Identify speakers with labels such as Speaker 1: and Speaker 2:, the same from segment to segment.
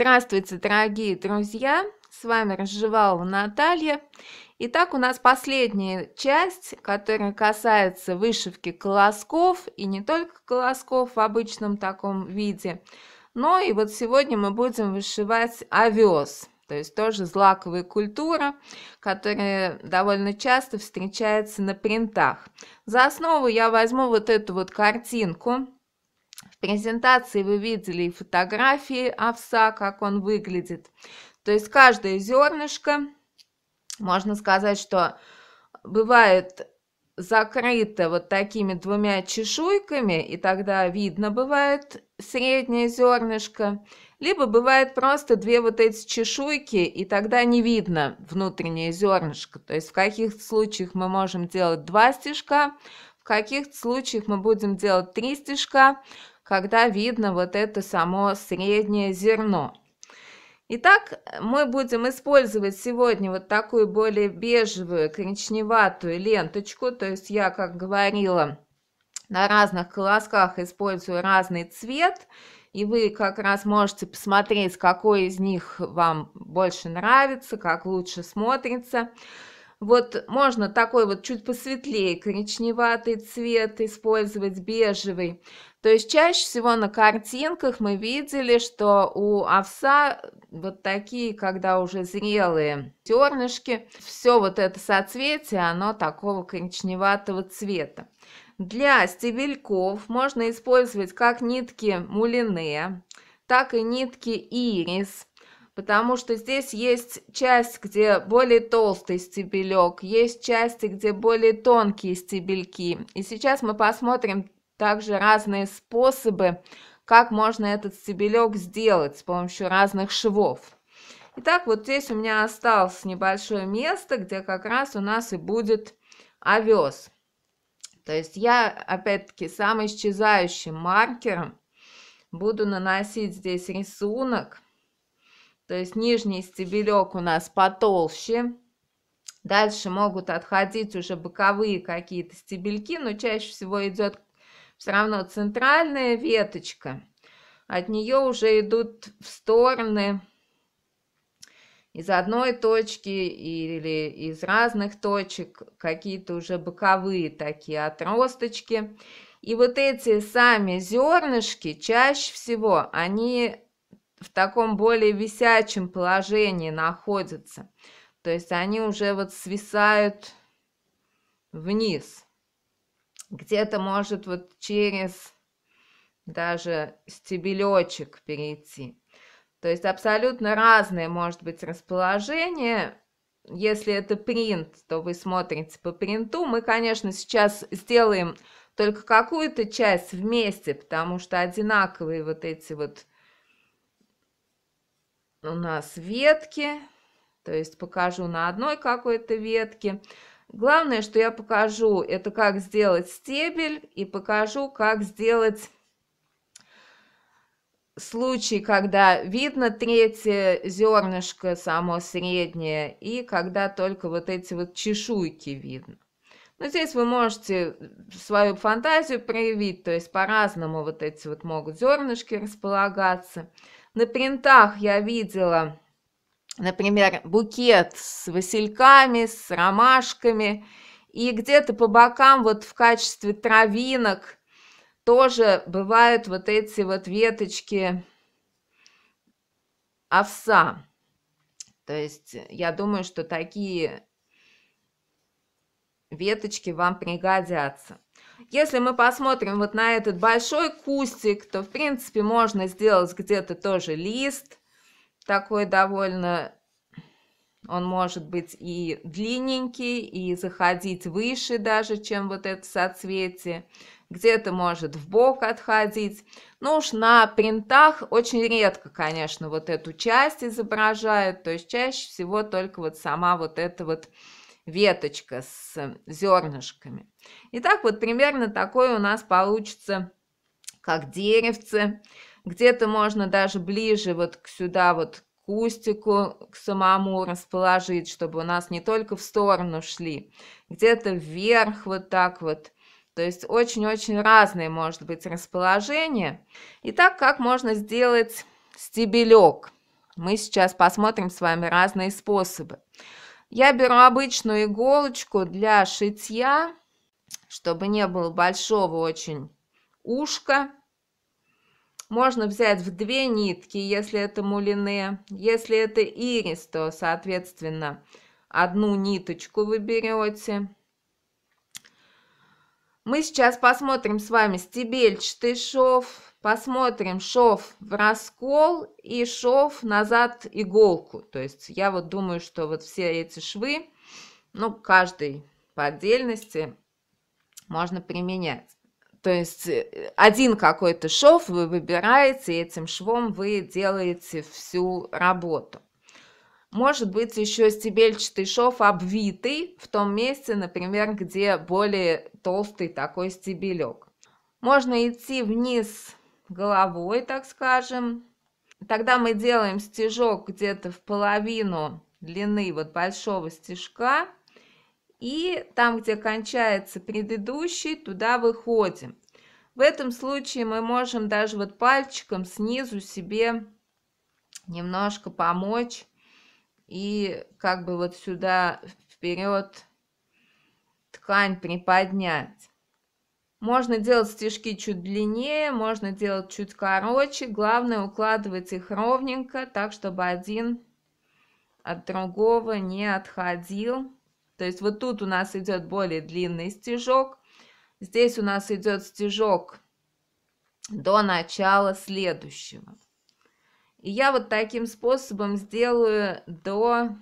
Speaker 1: Здравствуйте, дорогие друзья! С вами Разжевалова Наталья. Итак, у нас последняя часть, которая касается вышивки колосков, и не только колосков в обычном таком виде, но и вот сегодня мы будем вышивать овес, то есть тоже злаковая культура, которая довольно часто встречается на принтах. За основу я возьму вот эту вот картинку – презентации вы видели и фотографии овса, как он выглядит. То есть каждое зернышко, можно сказать, что бывает закрыто вот такими двумя чешуйками, и тогда видно бывает среднее зернышко, либо бывает просто две вот эти чешуйки, и тогда не видно внутреннее зернышко. То есть в каких случаях мы можем делать два стежка, в каких случаях мы будем делать три стежка, когда видно вот это само среднее зерно. Итак, мы будем использовать сегодня вот такую более бежевую, коричневатую ленточку. То есть я, как говорила, на разных колосках использую разный цвет. И вы как раз можете посмотреть, какой из них вам больше нравится, как лучше смотрится. Вот можно такой вот чуть посветлее коричневатый цвет использовать, бежевый. То есть чаще всего на картинках мы видели, что у овса вот такие, когда уже зрелые тернышки, все вот это соцветие, оно такого коричневатого цвета. Для стебельков можно использовать как нитки мулине, так и нитки ирис, потому что здесь есть часть, где более толстый стебелек, есть части, где более тонкие стебельки. И сейчас мы посмотрим также разные способы, как можно этот стебелек сделать с помощью разных швов. Итак, вот здесь у меня осталось небольшое место, где как раз у нас и будет овес. То есть я, опять-таки, самым исчезающим маркером буду наносить здесь рисунок. То есть нижний стебелек у нас потолще. Дальше могут отходить уже боковые какие-то стебельки, но чаще всего идет все равно центральная веточка, от нее уже идут в стороны из одной точки или из разных точек какие-то уже боковые такие отросточки. И вот эти сами зернышки чаще всего они в таком более висячем положении находятся. То есть они уже вот свисают вниз где-то может вот через даже стебелечек перейти. То есть абсолютно разное может быть расположение. Если это принт, то вы смотрите по принту. Мы, конечно, сейчас сделаем только какую-то часть вместе, потому что одинаковые вот эти вот у нас ветки. То есть покажу на одной какой-то ветке. Главное, что я покажу, это как сделать стебель и покажу, как сделать случай, когда видно третье зернышко, само среднее, и когда только вот эти вот чешуйки видно. Но ну, здесь вы можете свою фантазию проявить, то есть по-разному вот эти вот могут зернышки располагаться. На принтах я видела например, букет с васильками, с ромашками, и где-то по бокам вот в качестве травинок тоже бывают вот эти вот веточки овса. То есть э, я думаю, что такие веточки вам пригодятся. Если мы посмотрим вот на этот большой кустик, то в принципе можно сделать где-то тоже лист – такой довольно, он может быть и длинненький, и заходить выше даже, чем вот это соцветие. Где-то может в бок отходить. Ну уж на принтах очень редко, конечно, вот эту часть изображают. То есть чаще всего только вот сама вот эта вот веточка с зернышками. Итак, вот примерно такое у нас получится, как деревце где-то можно даже ближе вот сюда вот к кустику, к самому расположить, чтобы у нас не только в сторону шли, где-то вверх вот так вот. То есть очень-очень разные может быть расположения. И так как можно сделать стебелек? Мы сейчас посмотрим с вами разные способы. Я беру обычную иголочку для шитья, чтобы не было большого очень ушка. Можно взять в две нитки, если это мулине. Если это ирис, то, соответственно, одну ниточку вы берете. Мы сейчас посмотрим с вами стебельчатый шов, посмотрим шов в раскол и шов назад иголку. То есть я вот думаю, что вот все эти швы, ну, каждый по отдельности можно применять. То есть э, один какой-то шов вы выбираете, и этим швом вы делаете всю работу. Может быть еще стебельчатый шов обвитый в том месте, например, где более толстый такой стебелек. Можно идти вниз головой, так скажем. Тогда мы делаем стежок где-то в половину длины вот большого стежка и там, где кончается предыдущий, туда выходим. В этом случае мы можем даже вот пальчиком снизу себе немножко помочь и как бы вот сюда вперед ткань приподнять. Можно делать стежки чуть длиннее, можно делать чуть короче. Главное укладывать их ровненько, так чтобы один от другого не отходил. То есть вот тут у нас идет более длинный стежок. Здесь у нас идет стежок до начала следующего. И я вот таким способом сделаю до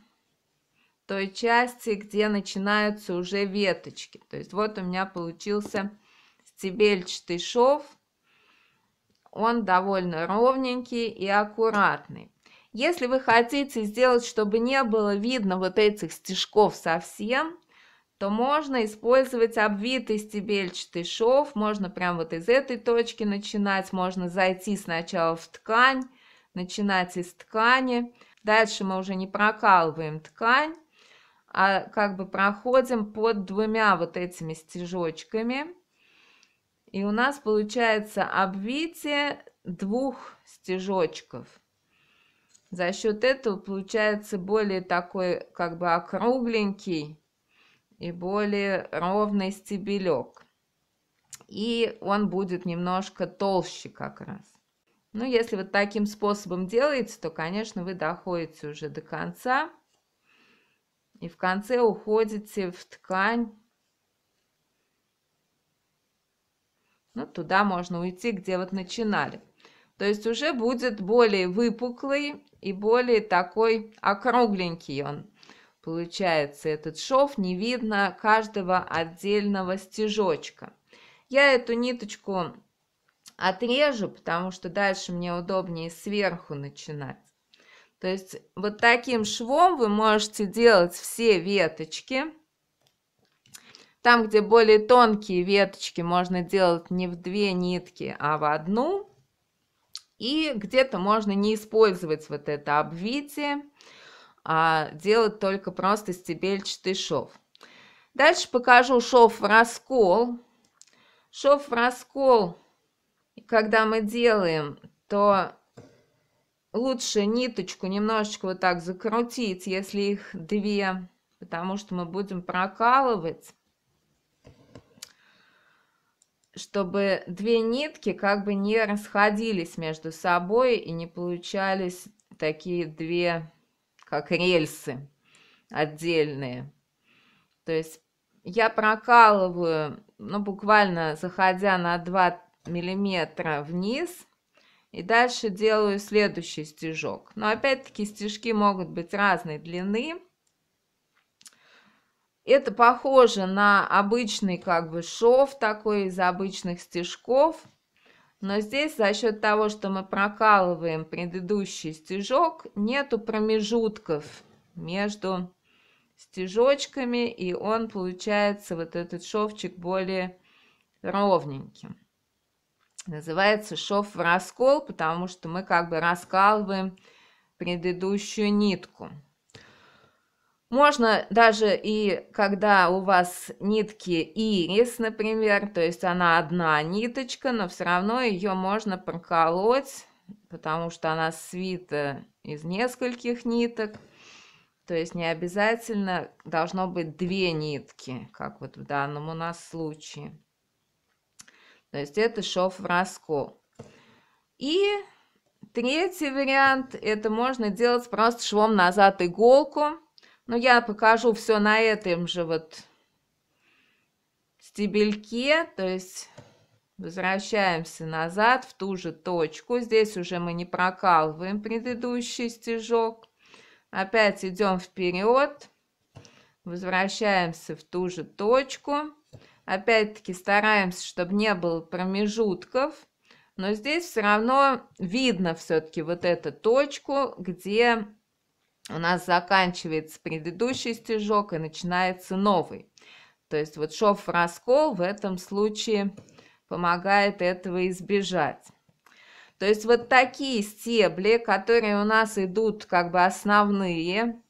Speaker 1: той части, где начинаются уже веточки. То есть вот у меня получился стебельчатый шов. Он довольно ровненький и аккуратный. Если вы хотите сделать, чтобы не было видно вот этих стежков совсем, то можно использовать обвитый стебельчатый шов, можно прям вот из этой точки начинать, можно зайти сначала в ткань, начинать из ткани, дальше мы уже не прокалываем ткань, а как бы проходим под двумя вот этими стежочками, и у нас получается обвитие двух стежочков. За счет этого получается более такой как бы округленький и более ровный стебелек. И он будет немножко толще как раз. Ну, если вот таким способом делаете, то, конечно, вы доходите уже до конца. И в конце уходите в ткань. Ну, туда можно уйти, где вот начинали. То есть уже будет более выпуклый и более такой округленький он. Получается этот шов, не видно каждого отдельного стежочка. Я эту ниточку отрежу, потому что дальше мне удобнее сверху начинать. То есть вот таким швом вы можете делать все веточки. Там, где более тонкие веточки, можно делать не в две нитки, а в одну. И где-то можно не использовать вот это обвитие, а делать только просто стебельчатый шов. Дальше покажу шов в раскол. Шов в раскол, когда мы делаем, то лучше ниточку немножечко вот так закрутить, если их две, потому что мы будем прокалывать чтобы две нитки как бы не расходились между собой и не получались такие две, как рельсы отдельные. То есть я прокалываю, ну, буквально заходя на 2 миллиметра вниз, и дальше делаю следующий стежок. Но опять-таки стежки могут быть разной длины, это похоже на обычный как бы шов такой из обычных стежков. Но здесь за счет того, что мы прокалываем предыдущий стежок, нету промежутков между стежочками, и он получается вот этот шовчик более ровненьким. Называется шов в раскол, потому что мы как бы раскалываем предыдущую нитку. Можно даже и когда у вас нитки ирис, например, то есть она одна ниточка, но все равно ее можно проколоть, потому что она свита из нескольких ниток. То есть не обязательно должно быть две нитки, как вот в данном у нас случае. То есть это шов в раскол. И третий вариант, это можно делать просто швом назад иголку. Но ну, я покажу все на этом же вот стебельке, то есть возвращаемся назад в ту же точку. Здесь уже мы не прокалываем предыдущий стежок. Опять идем вперед, возвращаемся в ту же точку. Опять-таки стараемся, чтобы не было промежутков. Но здесь все равно видно все-таки вот эту точку, где у нас заканчивается предыдущий стежок и начинается новый. То есть вот шов раскол в этом случае помогает этого избежать. То есть вот такие стебли, которые у нас идут как бы основные,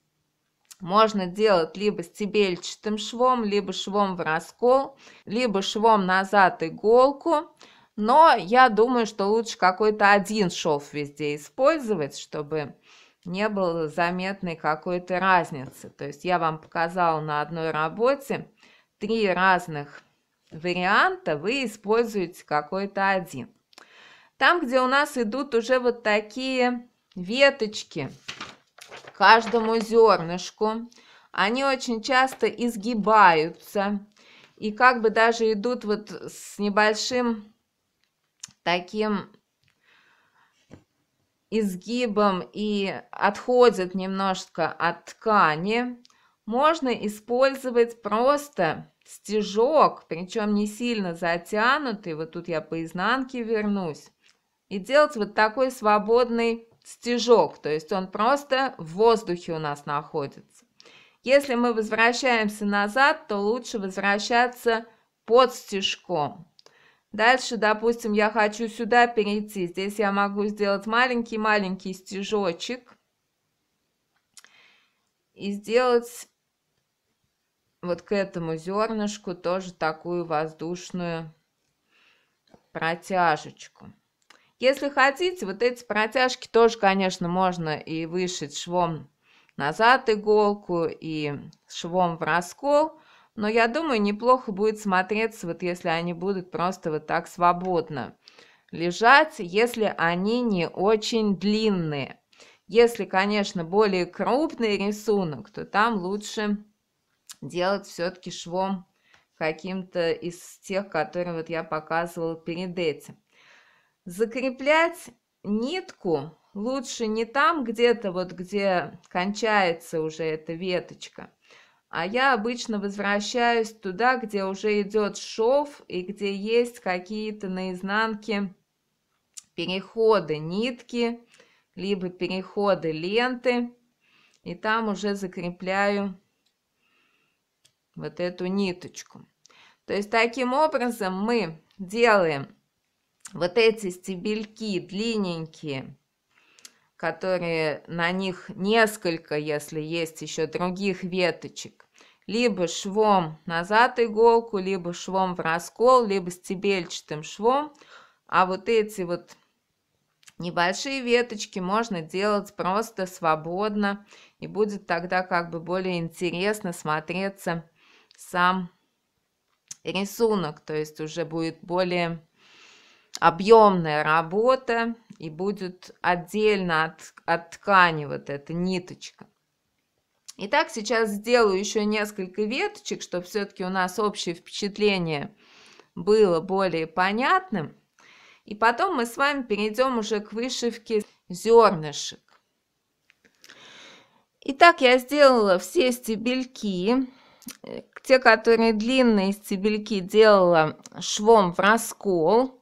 Speaker 1: можно делать либо стебельчатым швом, либо швом в раскол, либо швом назад иголку. Но я думаю, что лучше какой-то один шов везде использовать, чтобы не было заметной какой-то разницы. То есть я вам показала на одной работе три разных варианта, вы используете какой-то один. Там, где у нас идут уже вот такие веточки каждому зернышку, они очень часто изгибаются и как бы даже идут вот с небольшим таким изгибом и отходит немножко от ткани, можно использовать просто стежок, причем не сильно затянутый, вот тут я по изнанке вернусь, и делать вот такой свободный стежок, то есть он просто в воздухе у нас находится. Если мы возвращаемся назад, то лучше возвращаться под стежком. Дальше, допустим, я хочу сюда перейти. Здесь я могу сделать маленький-маленький стежочек. И сделать вот к этому зернышку тоже такую воздушную протяжечку. Если хотите, вот эти протяжки тоже, конечно, можно и вышить швом назад иголку, и швом в раскол. Но я думаю, неплохо будет смотреться, вот если они будут просто вот так свободно лежать, если они не очень длинные. Если, конечно, более крупный рисунок, то там лучше делать все-таки швом каким-то из тех, которые вот я показывала перед этим. Закреплять нитку лучше не там где-то, вот где кончается уже эта веточка, а я обычно возвращаюсь туда, где уже идет шов и где есть какие-то наизнанки переходы нитки, либо переходы ленты, и там уже закрепляю вот эту ниточку. То есть таким образом мы делаем вот эти стебельки длинненькие которые на них несколько, если есть еще других веточек, либо швом назад иголку, либо швом в раскол, либо стебельчатым швом, а вот эти вот небольшие веточки можно делать просто свободно, и будет тогда как бы более интересно смотреться сам рисунок, то есть уже будет более объемная работа и будет отдельно от, от ткани вот эта ниточка. Итак, сейчас сделаю еще несколько веточек, чтобы все-таки у нас общее впечатление было более понятным. И потом мы с вами перейдем уже к вышивке зернышек. Итак, я сделала все стебельки. Э, те, которые длинные стебельки, делала швом в раскол.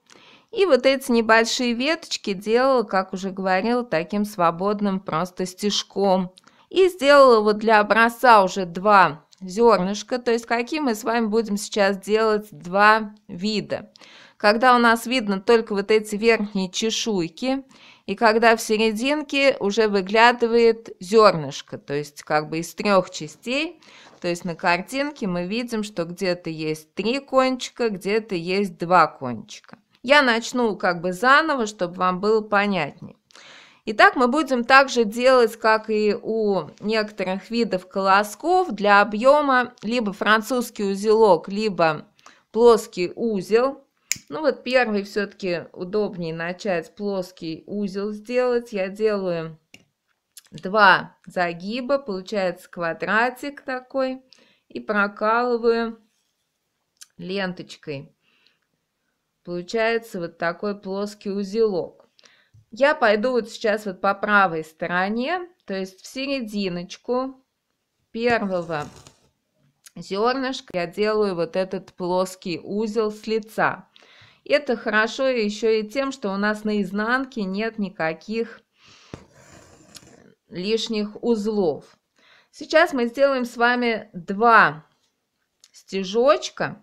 Speaker 1: И вот эти небольшие веточки делала, как уже говорила, таким свободным просто стежком. И сделала вот для образца уже два зернышка, то есть какие мы с вами будем сейчас делать два вида. Когда у нас видно только вот эти верхние чешуйки, и когда в серединке уже выглядывает зернышко, то есть как бы из трех частей, то есть на картинке мы видим, что где-то есть три кончика, где-то есть два кончика. Я начну как бы заново, чтобы вам было понятнее. Итак, мы будем также делать, как и у некоторых видов колосков, для объема либо французский узелок, либо плоский узел. Ну вот первый все-таки удобнее начать плоский узел сделать. Я делаю два загиба, получается квадратик такой, и прокалываю ленточкой Получается вот такой плоский узелок. Я пойду вот сейчас вот по правой стороне, то есть в серединочку первого зернышка я делаю вот этот плоский узел с лица. Это хорошо еще и тем, что у нас на изнанке нет никаких лишних узлов. Сейчас мы сделаем с вами два стежочка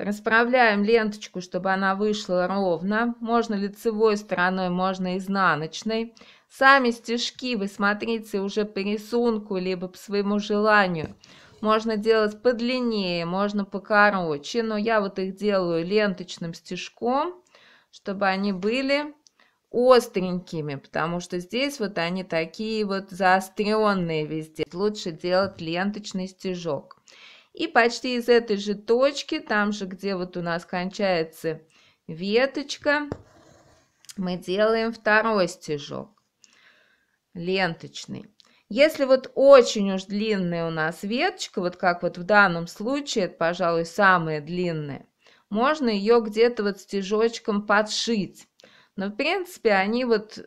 Speaker 1: Расправляем ленточку, чтобы она вышла ровно. Можно лицевой стороной, можно изнаночной. Сами стежки вы смотрите уже по рисунку, либо по своему желанию. Можно делать подлиннее, можно покороче, но я вот их делаю ленточным стежком, чтобы они были остренькими, потому что здесь вот они такие вот заостренные везде. Лучше делать ленточный стежок. И почти из этой же точки, там же, где вот у нас кончается веточка, мы делаем второй стежок ленточный. Если вот очень уж длинная у нас веточка, вот как вот в данном случае, это, пожалуй, самая длинная, можно ее где-то вот стежочком подшить. Но, в принципе, они вот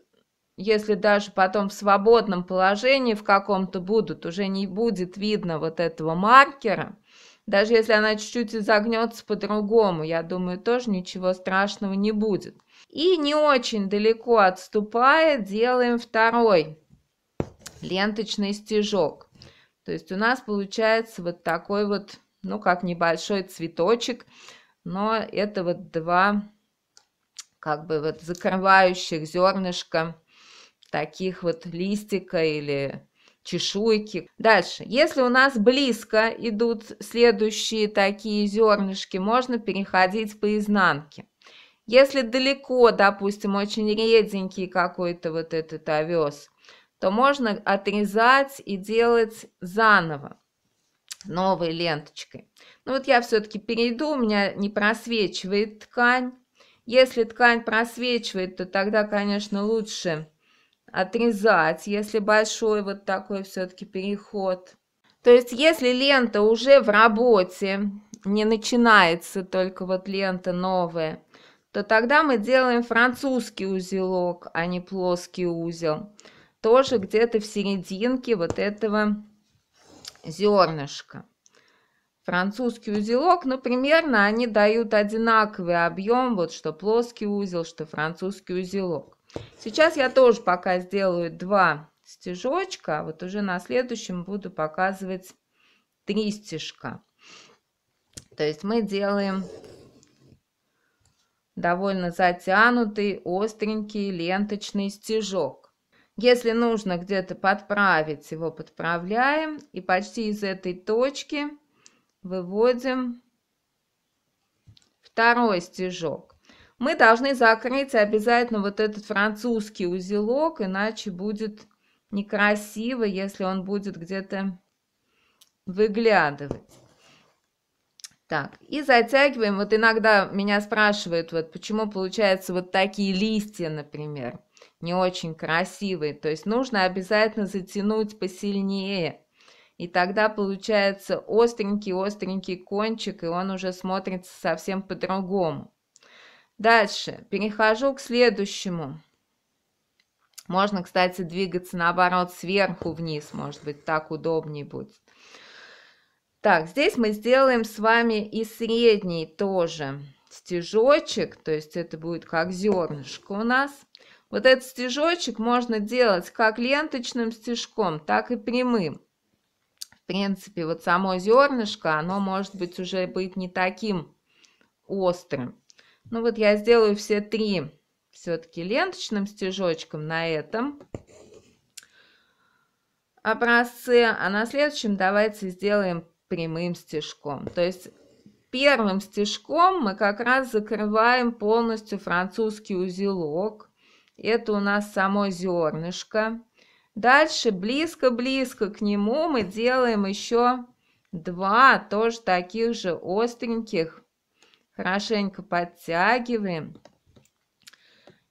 Speaker 1: если даже потом в свободном положении в каком-то будут, уже не будет видно вот этого маркера, даже если она чуть-чуть изогнется по-другому, я думаю, тоже ничего страшного не будет. И не очень далеко отступая, делаем второй ленточный стежок. То есть у нас получается вот такой вот, ну, как небольшой цветочек, но это вот два как бы вот закрывающих зернышка таких вот листика или чешуйки. Дальше, если у нас близко идут следующие такие зернышки, можно переходить по изнанке. Если далеко, допустим, очень реденький какой-то вот этот овес, то можно отрезать и делать заново новой ленточкой. Ну вот я все-таки перейду, у меня не просвечивает ткань. Если ткань просвечивает, то тогда, конечно, лучше отрезать, если большой вот такой все-таки переход. То есть если лента уже в работе, не начинается только вот лента новая, то тогда мы делаем французский узелок, а не плоский узел. Тоже где-то в серединке вот этого зернышка. Французский узелок, ну, примерно они дают одинаковый объем, вот что плоский узел, что французский узелок. Сейчас я тоже пока сделаю два стежочка. А вот уже на следующем буду показывать три стежка. То есть мы делаем довольно затянутый, остренький ленточный стежок. Если нужно где-то подправить, его подправляем. И почти из этой точки выводим второй стежок. Мы должны закрыть обязательно вот этот французский узелок, иначе будет некрасиво, если он будет где-то выглядывать. Так, и затягиваем. Вот иногда меня спрашивают, вот почему получаются вот такие листья, например, не очень красивые. То есть нужно обязательно затянуть посильнее. И тогда получается остренький-остренький кончик, и он уже смотрится совсем по-другому. Дальше перехожу к следующему. Можно, кстати, двигаться наоборот сверху вниз, может быть, так удобнее будет. Так, здесь мы сделаем с вами и средний тоже стежочек, то есть это будет как зернышко у нас. Вот этот стежочек можно делать как ленточным стежком, так и прямым. В принципе, вот само зернышко, оно может быть уже быть не таким острым. Ну вот я сделаю все три все-таки ленточным стежочком на этом образцы, а на следующем давайте сделаем прямым стежком. То есть первым стежком мы как раз закрываем полностью французский узелок. Это у нас само зернышко. Дальше близко-близко к нему мы делаем еще два тоже таких же остреньких Хорошенько подтягиваем.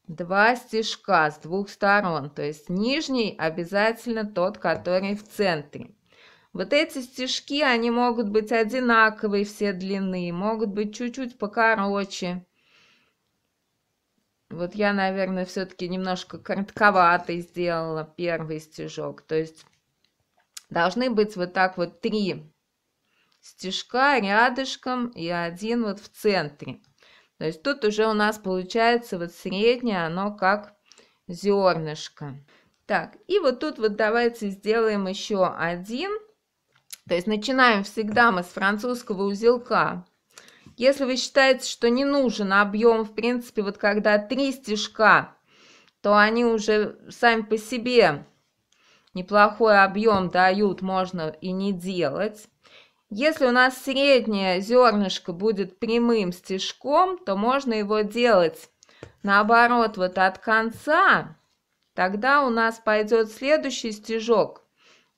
Speaker 1: Два стежка с двух сторон, то есть нижний обязательно тот, который в центре. Вот эти стежки, они могут быть одинаковые все длины, могут быть чуть-чуть покороче. Вот я, наверное, все-таки немножко коротковатый сделала первый стежок. То есть должны быть вот так вот три стежка рядышком и один вот в центре. То есть тут уже у нас получается вот среднее, оно как зернышко. Так, и вот тут вот давайте сделаем еще один. То есть начинаем всегда мы с французского узелка. Если вы считаете, что не нужен объем, в принципе, вот когда три стежка, то они уже сами по себе неплохой объем дают, можно и не делать. Если у нас среднее зернышко будет прямым стежком, то можно его делать наоборот вот от конца. Тогда у нас пойдет следующий стежок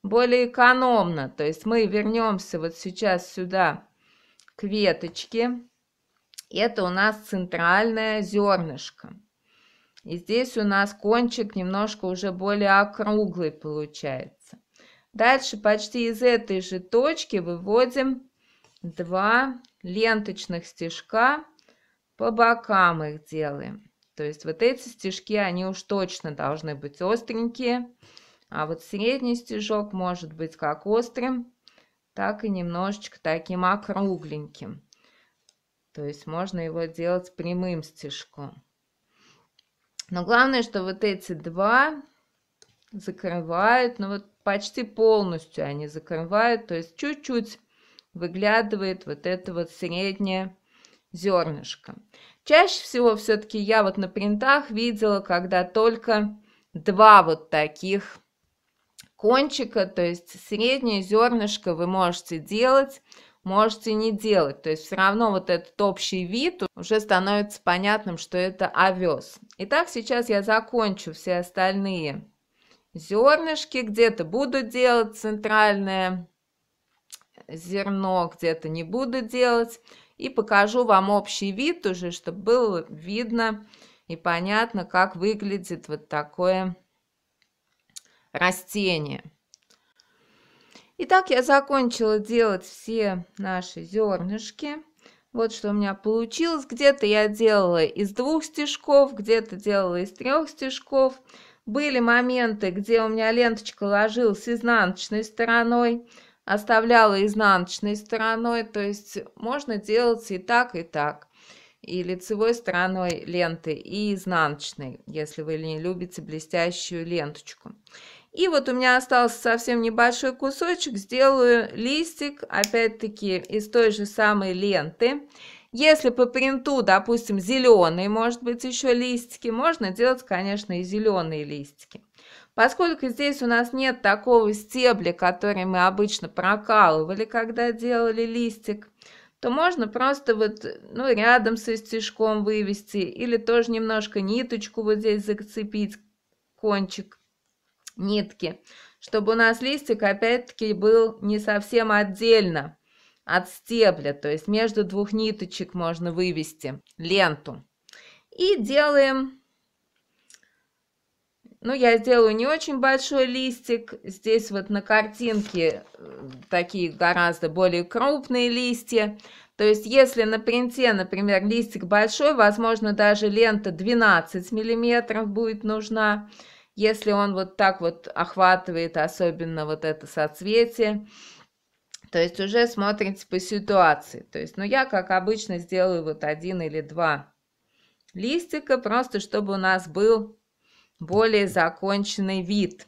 Speaker 1: более экономно. То есть мы вернемся вот сейчас сюда к веточке. Это у нас центральное зернышко. И здесь у нас кончик немножко уже более округлый получается. Дальше почти из этой же точки выводим два ленточных стежка, по бокам их делаем. То есть вот эти стежки, они уж точно должны быть остренькие, а вот средний стежок может быть как острым, так и немножечко таким округленьким. То есть можно его делать прямым стежком. Но главное, что вот эти два закрывают, ну вот почти полностью они закрывают, то есть чуть-чуть выглядывает вот это вот среднее зернышко. Чаще всего все-таки я вот на принтах видела, когда только два вот таких кончика, то есть среднее зернышко вы можете делать, можете не делать. То есть все равно вот этот общий вид уже становится понятным, что это овес. Итак, сейчас я закончу все остальные зернышки где-то буду делать центральное зерно, где-то не буду делать. И покажу вам общий вид уже, чтобы было видно и понятно, как выглядит вот такое растение. Итак, я закончила делать все наши зернышки. Вот что у меня получилось. Где-то я делала из двух стежков, где-то делала из трех стежков. Были моменты, где у меня ленточка ложилась изнаночной стороной, оставляла изнаночной стороной, то есть можно делать и так, и так. И лицевой стороной ленты, и изнаночной, если вы не любите блестящую ленточку. И вот у меня остался совсем небольшой кусочек, сделаю листик, опять-таки, из той же самой ленты. Если по принту, допустим, зеленый, может быть, еще листики, можно делать, конечно, и зеленые листики. Поскольку здесь у нас нет такого стебля, который мы обычно прокалывали, когда делали листик, то можно просто вот ну, рядом со стежком вывести или тоже немножко ниточку вот здесь зацепить, кончик нитки, чтобы у нас листик опять-таки был не совсем отдельно от стебля, то есть между двух ниточек можно вывести ленту. И делаем, ну я сделаю не очень большой листик, здесь вот на картинке э, такие гораздо более крупные листья. То есть если на принте, например, листик большой, возможно даже лента 12 миллиметров будет нужна, если он вот так вот охватывает особенно вот это соцветие. То есть уже смотрите по ситуации. То есть, ну, я, как обычно, сделаю вот один или два листика, просто чтобы у нас был более законченный вид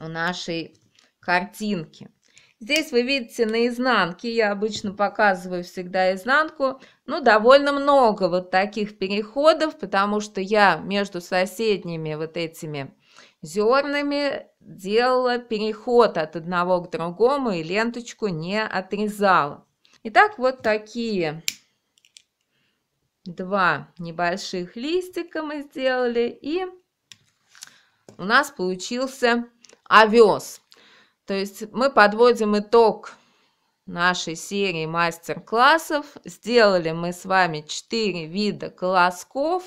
Speaker 1: у нашей картинки. Здесь вы видите на изнанке, я обычно показываю всегда изнанку, ну, довольно много вот таких переходов, потому что я между соседними вот этими зернами делала переход от одного к другому и ленточку не отрезала. Итак, вот такие два небольших листика мы сделали, и у нас получился овес. То есть мы подводим итог нашей серии мастер-классов. Сделали мы с вами 4 вида колосков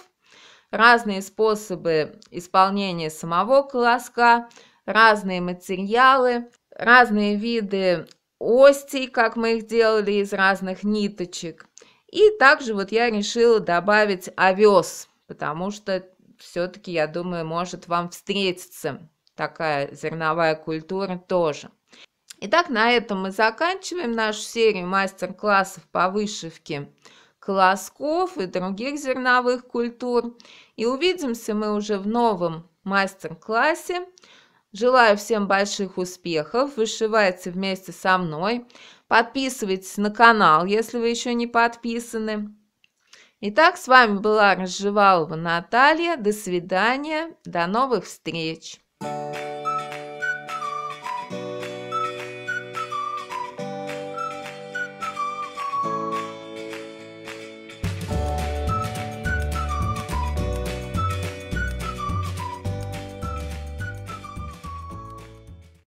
Speaker 1: разные способы исполнения самого колоска, разные материалы, разные виды остей, как мы их делали из разных ниточек. И также вот я решила добавить овес, потому что все-таки, я думаю, может вам встретиться такая зерновая культура тоже. Итак, на этом мы заканчиваем нашу серию мастер-классов по вышивке колосков и других зерновых культур. И увидимся мы уже в новом мастер-классе. Желаю всем больших успехов. Вышивайте вместе со мной. Подписывайтесь на канал, если вы еще не подписаны. Итак, с вами была Разжевалова Наталья. До свидания. До новых встреч. Thank you.